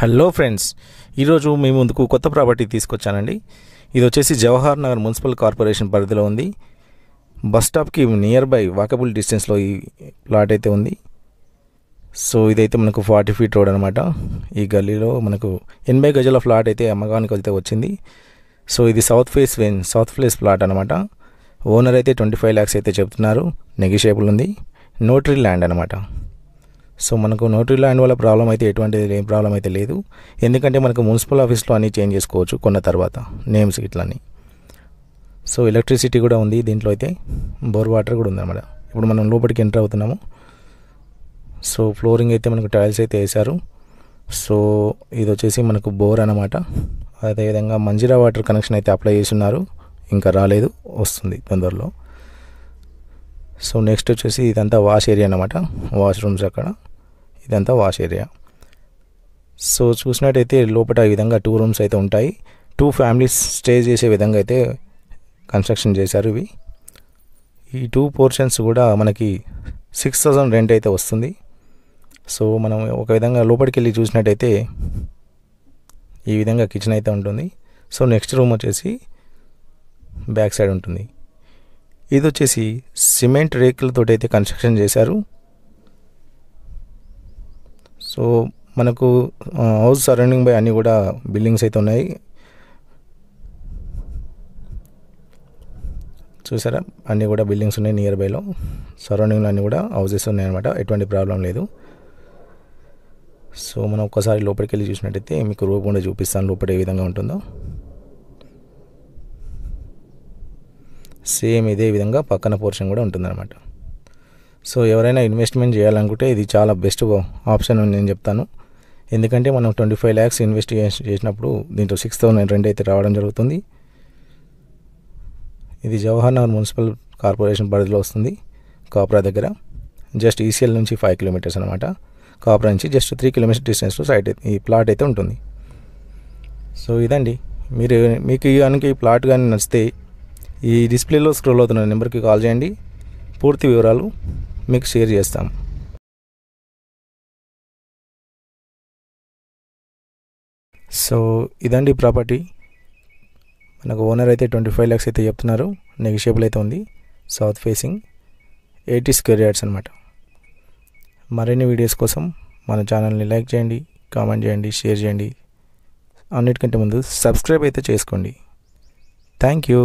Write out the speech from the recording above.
hello friends ఈరోజు మీ ముందుకు కొత్త ప్రాపర్టీ తీసుకొచ్చానండి ఇది వచ్చేసి జవహర్ నగర్ మున్సిపల్ కార్పొరేషన్ పరిధిలో ఉంది బస్ స్టాప్కి నియర్ బై వాకబుల్ డిస్టెన్స్లో ఈ ప్లాట్ అయితే ఉంది సో ఇదైతే మనకు ఫార్టీ ఫీట్ రోడ్ అనమాట ఈ గల్లీలో మనకు ఎనభై గజల ఫ్లాట్ అయితే అమ్మగానికి అయితే వచ్చింది సో ఇది south face when south face plot అనమాట ఓనర్ అయితే ట్వంటీ ఫైవ్ ల్యాక్స్ అయితే చెప్తున్నారు నెగిషియబుల్ ఉంది నోటరీ ల్యాండ్ అనమాట సో మనకు నోటరీ ల్యాండ్ వల్ల ప్రాబ్లం అయితే ఎటువంటి ఏం ప్రాబ్లం అయితే లేదు ఎందుకంటే మనకు మున్సిపల్ ఆఫీస్లో అన్నీ చేంజ్ చేసుకోవచ్చు కొన్న తర్వాత నేమ్స్ ఇట్లని సో ఎలక్ట్రిసిటీ కూడా ఉంది దీంట్లో అయితే బోర్ వాటర్ కూడా ఉంది అన్నమాట ఇప్పుడు మనం లోపలికి ఎంటర్ అవుతున్నాము సో ఫ్లోరింగ్ అయితే మనకు టైల్స్ అయితే వేశారు సో ఇది వచ్చేసి మనకు బోర్ అనమాట అదేవిధంగా మంజీరా వాటర్ కనెక్షన్ అయితే అప్లై చేసి ఉన్నారు ఇంకా రాలేదు వస్తుంది తొందరలో సో నెక్స్ట్ వచ్చేసి ఇదంతా వాష్ ఏరియా అనమాట వాష్రూమ్స్ అక్కడ ఇదంతా వాష్ ఏరియా సో చూసినట్టయితే లోపల ఈ విధంగా టూ రూమ్స్ అయితే ఉంటాయి టూ ఫ్యామిలీస్ స్టే చేసే విధంగా అయితే కన్స్ట్రక్షన్ చేశారు ఇవి ఈ టూ పోర్షన్స్ కూడా మనకి సిక్స్ థౌజండ్ రెంట్ అయితే వస్తుంది సో మనం ఒక విధంగా లోపలికి వెళ్ళి చూసినట్టయితే ఈ విధంగా కిచెన్ అయితే ఉంటుంది సో నెక్స్ట్ రూమ్ వచ్చేసి బ్యాక్ సైడ్ ఉంటుంది ఇది వచ్చేసి సిమెంట్ రేకులతో అయితే కన్స్ట్రక్షన్ చేశారు సో మనకు హౌస్ సరౌండింగ్ బై అన్నీ కూడా బిల్డింగ్స్ అయితే ఉన్నాయి చూసారా అన్నీ కూడా బిల్డింగ్స్ ఉన్నాయి నియర్ బైలో సరౌండింగ్లో అన్నీ కూడా హౌసెస్ ఉన్నాయి అనమాట ఎటువంటి ప్రాబ్లం లేదు సో మనం ఒక్కసారి లోపలికి వెళ్ళి చూసినట్టయితే మీకు రూపకుండా చూపిస్తాను లోపల ఏ విధంగా ఉంటుందో సేమ్ ఇదే విధంగా పక్కన పోర్షన్ కూడా ఉంటుందన్నమాట సో ఎవరైనా ఇన్వెస్ట్మెంట్ చేయాలనుకుంటే ఇది చాలా బెస్ట్ ఆప్షన్ అని నేను చెప్తాను ఎందుకంటే మనం ట్వంటీ ఫైవ్ ల్యాక్స్ ఇన్వెస్ట్ చేసినప్పుడు దీంట్లో సిక్స్ థౌసండ్ రెండు అయితే రావడం జరుగుతుంది ఇది జవహర్ నగర్ మున్సిపల్ కార్పొరేషన్ పరిధిలో వస్తుంది కాపురా దగ్గర జస్ట్ ఈసీఎల్ నుంచి ఫైవ్ కిలోమీటర్స్ అనమాట కాప్రా నుంచి జస్ట్ త్రీ కిలోమీటర్స్ డిస్టెన్స్లో సైట్ ఈ ప్లాట్ అయితే ఉంటుంది సో ఇదండి మీరు మీకు కనుక ఈ ప్లాట్ కానీ నచ్చితే ఈ డిస్ప్లేలో స్క్రోల్ అవుతున్న నెంబర్కి కాల్ చేయండి పూర్తి వివరాలు మీకు షేర్ చేస్తాం సో ఇదండి ప్రాపర్టీ మనకు ఓనర్ అయితే ట్వంటీ ఫైవ్ ల్యాక్స్ అయితే చెప్తున్నారు నెగిషియబుల్ అయితే ఉంది south facing eighty square yards అనమాట మరిన్ని వీడియోస్ కోసం మన ఛానల్ని లైక్ చేయండి కామెంట్ చేయండి షేర్ చేయండి అన్నిటికంటే ముందు సబ్స్క్రైబ్ అయితే చేసుకోండి థ్యాంక్ యూ